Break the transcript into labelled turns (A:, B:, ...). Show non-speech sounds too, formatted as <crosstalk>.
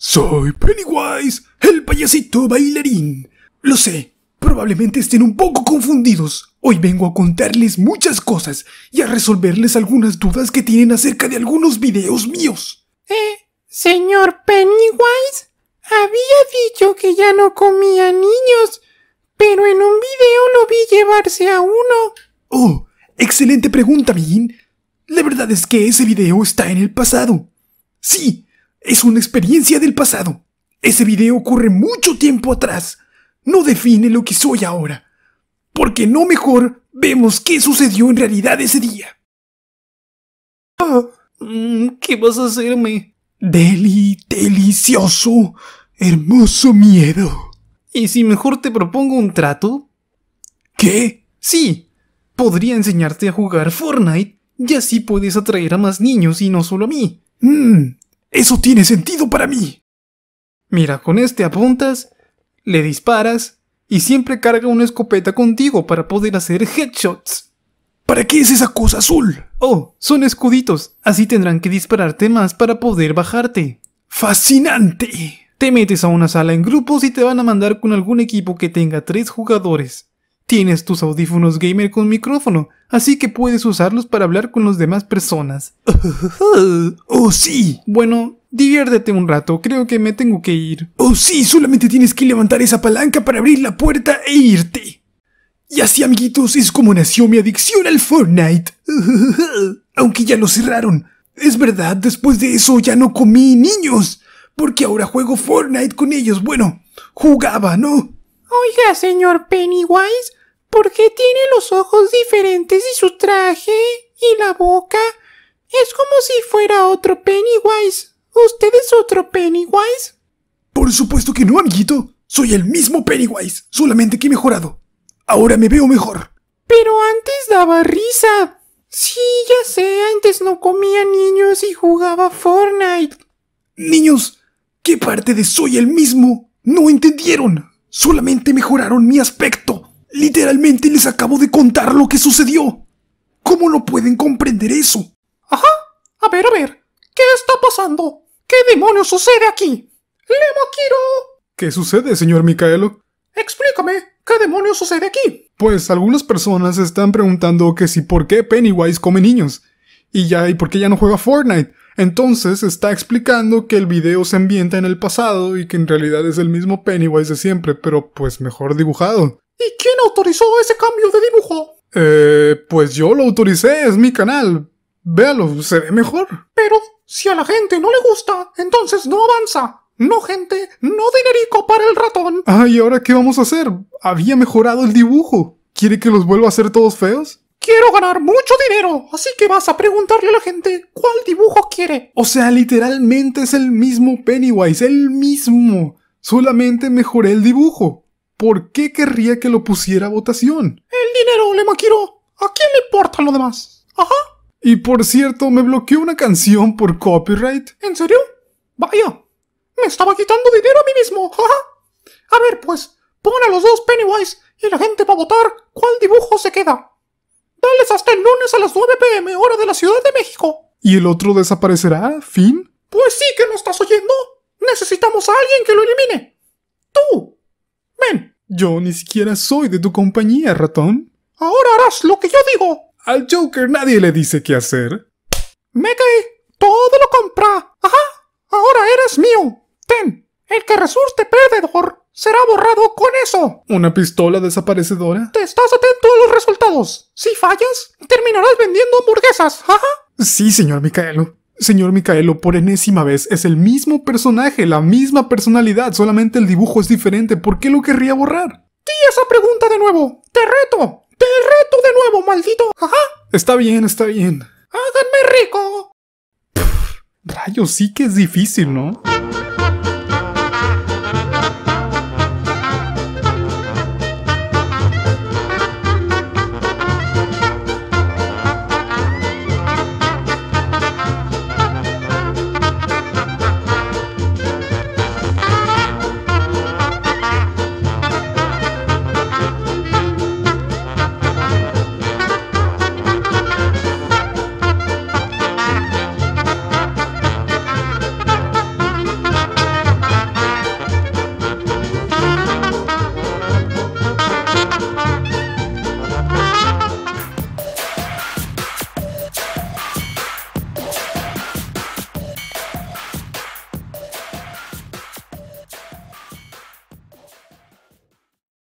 A: Soy Pennywise, el payasito bailarín. Lo sé, probablemente estén un poco confundidos. Hoy vengo a contarles muchas cosas y a resolverles algunas dudas que tienen acerca de algunos videos míos. Eh, señor Pennywise, había dicho que ya no comía niños, pero en un video lo vi llevarse a uno. Oh, excelente pregunta, Bean. La verdad es que ese video está en el pasado. Sí, es una experiencia del pasado. Ese video ocurre mucho tiempo atrás. No define lo que soy ahora. Porque no mejor vemos qué sucedió en realidad ese día. Ah, mm, ¿Qué vas a hacerme? Deli, delicioso, hermoso miedo. ¿Y si mejor te propongo un trato? ¿Qué? Sí, podría enseñarte a jugar Fortnite y así puedes atraer a más niños y no solo a mí. Mmm, eso tiene sentido para mí. Mira, con este apuntas, le disparas y siempre carga una escopeta contigo para poder hacer headshots. ¿Para qué es esa cosa azul? Oh, son escuditos, así tendrán que dispararte más para poder bajarte. ¡Fascinante! Te metes a una sala en grupos y te van a mandar con algún equipo que tenga tres jugadores. Tienes tus audífonos gamer con micrófono, así que puedes usarlos para hablar con las demás personas. <laughs> ¡Oh sí! Bueno, diviértete un rato, creo que me tengo que ir. ¡Oh sí! Solamente tienes que levantar esa palanca para abrir la puerta e irte. Y así amiguitos es como nació mi adicción al Fortnite. <laughs> Aunque ya lo cerraron. Es verdad, después de eso ya no comí niños. Porque ahora juego Fortnite con ellos. Bueno, jugaba, ¿no? Oiga, señor Pennywise, ¿Por qué tiene los ojos diferentes y su traje y la boca? Es como si fuera otro Pennywise. ¿Usted es otro Pennywise? Por supuesto que no, amiguito. Soy el mismo Pennywise, solamente que he mejorado. Ahora me veo mejor. Pero antes daba risa. Sí, ya sé, antes no comía niños y jugaba Fortnite. Niños, ¿qué parte de soy el mismo? No entendieron. Solamente mejoraron mi aspecto. Literalmente les acabo de contar lo que sucedió. ¿Cómo no pueden comprender eso? Ajá. A ver, a ver. ¿Qué está pasando? ¿Qué demonios sucede aquí? ¡Lemo quiero ¿Qué sucede, señor Micaelo? Explícame, ¿qué demonios sucede aquí? Pues algunas personas están preguntando que si por qué Pennywise come niños. Y ya, y por qué ya no juega Fortnite. Entonces está explicando que el video se ambienta en el pasado y que en realidad es el mismo Pennywise de siempre, pero pues mejor dibujado autorizó ese cambio de dibujo? Eh, pues yo lo autoricé, es mi canal. Véalo, se ve mejor. Pero si a la gente no le gusta, entonces no avanza. No gente, no dinerico para el ratón. Ay, ¿y ahora qué vamos a hacer? Había mejorado el dibujo. ¿Quiere que los vuelva a hacer todos feos? Quiero ganar mucho dinero, así que vas a preguntarle a la gente cuál dibujo quiere. O sea, literalmente es el mismo Pennywise, el mismo. Solamente mejoré el dibujo. ¿por qué querría que lo pusiera a votación? El dinero, le ¿A quién le importa lo demás? Ajá. Y por cierto, me bloqueó una canción por copyright. ¿En serio? Vaya. Me estaba quitando dinero a mí mismo. Ajá. A ver, pues, pon a los dos Pennywise y la gente va a votar cuál dibujo se queda. Dales hasta el lunes a las 9 pm hora de la Ciudad de México. ¿Y el otro desaparecerá? ¿Fin? Pues sí que no estás oyendo. Necesitamos a alguien que lo elimine. Tú. Ven, yo ni siquiera soy de tu compañía, ratón. Ahora harás lo que yo digo. Al Joker nadie le dice qué hacer. Me caí. Todo lo compra. Ajá. Ahora eres mío. Ten. El que resulte perdedor será borrado con eso. ¿Una pistola desaparecedora? Te estás atento a los resultados. Si fallas, terminarás vendiendo hamburguesas. Ajá. Sí, señor Micaelo. Señor Micaelo, por enésima vez, es el mismo personaje, la misma personalidad, solamente el dibujo es diferente. ¿Por qué lo querría borrar? ¡Di esa pregunta de nuevo! ¡Te reto! ¡Te reto de nuevo, maldito! ¡Ajá! Está bien, está bien. ¡Háganme rico! rayos, sí que es difícil, ¿no?